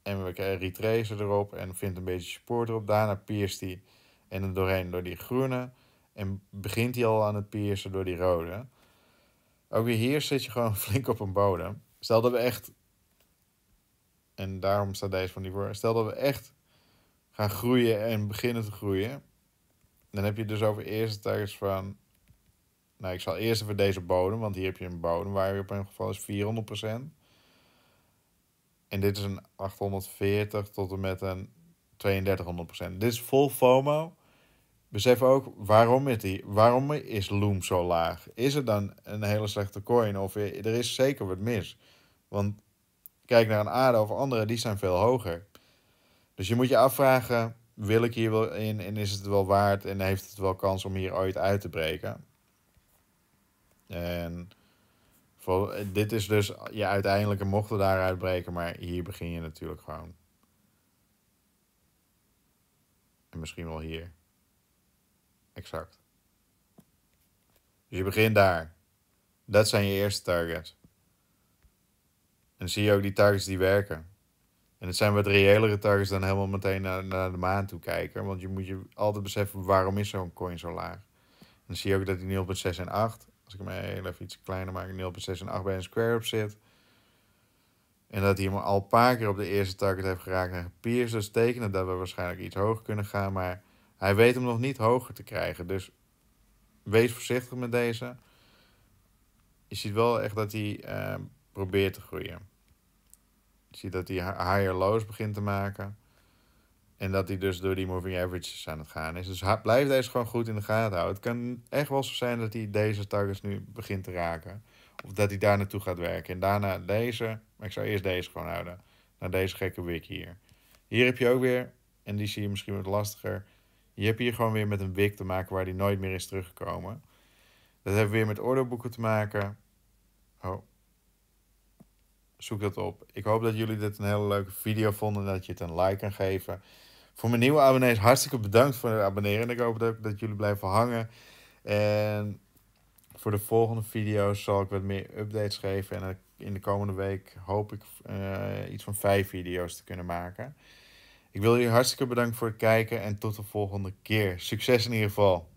En we krijgen retracer erop en vindt een beetje support erop. Daarna pierst hij en dan doorheen door die groene. En begint hij al aan het piercen door die rode. Ook weer hier zit je gewoon flink op een bodem. Stel dat we echt, en daarom staat deze van die voor, stel dat we echt gaan groeien en beginnen te groeien. Dan heb je dus over eerste tijdens van, nou ik zal eerst even deze bodem, want hier heb je een bodem waar je op een geval is 400%. En dit is een 840 tot en met een 3200%. Dit is vol FOMO. Besef ook waarom, het, die, waarom is Loom zo laag. Is het dan een hele slechte coin of er is zeker wat mis. Want kijk naar een aarde of andere, die zijn veel hoger. Dus je moet je afvragen, wil ik hier wel in en is het wel waard en heeft het wel kans om hier ooit uit te breken? En voor, dit is dus je ja, uiteindelijke mochten daaruit breken, maar hier begin je natuurlijk gewoon. En misschien wel hier. Exact. Dus je begint daar. Dat zijn je eerste targets. En zie je ook die targets die werken. En het zijn wat reëlere targets dan helemaal meteen naar, naar de maan toe kijken. Want je moet je altijd beseffen waarom is zo'n coin zo laag. En dan zie je ook dat die 0,6 en 8, als ik hem even iets kleiner maak, 0,6 en 8 bij een square op zit. En dat hij hem al een paar keer op de eerste target heeft geraakt en gepierst. Dus tekenen dat we waarschijnlijk iets hoger kunnen gaan. Maar hij weet hem nog niet hoger te krijgen. Dus wees voorzichtig met deze. Je ziet wel echt dat hij ehm, probeert te groeien. Je ziet dat hij higher lows begint te maken. En dat hij dus door die moving averages aan het gaan is. Dus blijf deze gewoon goed in de gaten houden. Het kan echt wel zo zijn dat hij deze targets nu begint te raken. Of dat hij daar naartoe gaat werken. En daarna deze. Maar ik zou eerst deze gewoon houden. Naar deze gekke wik hier. Hier heb je ook weer. En die zie je misschien wat lastiger je hebt hier gewoon weer met een wik te maken waar die nooit meer is teruggekomen. Dat we weer met orderboeken te maken. Oh. Zoek dat op. Ik hoop dat jullie dit een hele leuke video vonden en dat je het een like kan geven. Voor mijn nieuwe abonnees, hartstikke bedankt voor het abonneren. En ik hoop dat, jullie blijven hangen. En voor de volgende video's zal ik wat meer updates geven. En in de komende week hoop ik eh, iets van vijf video's te kunnen maken. Ik wil jullie hartstikke bedanken voor het kijken en tot de volgende keer. Succes in ieder geval.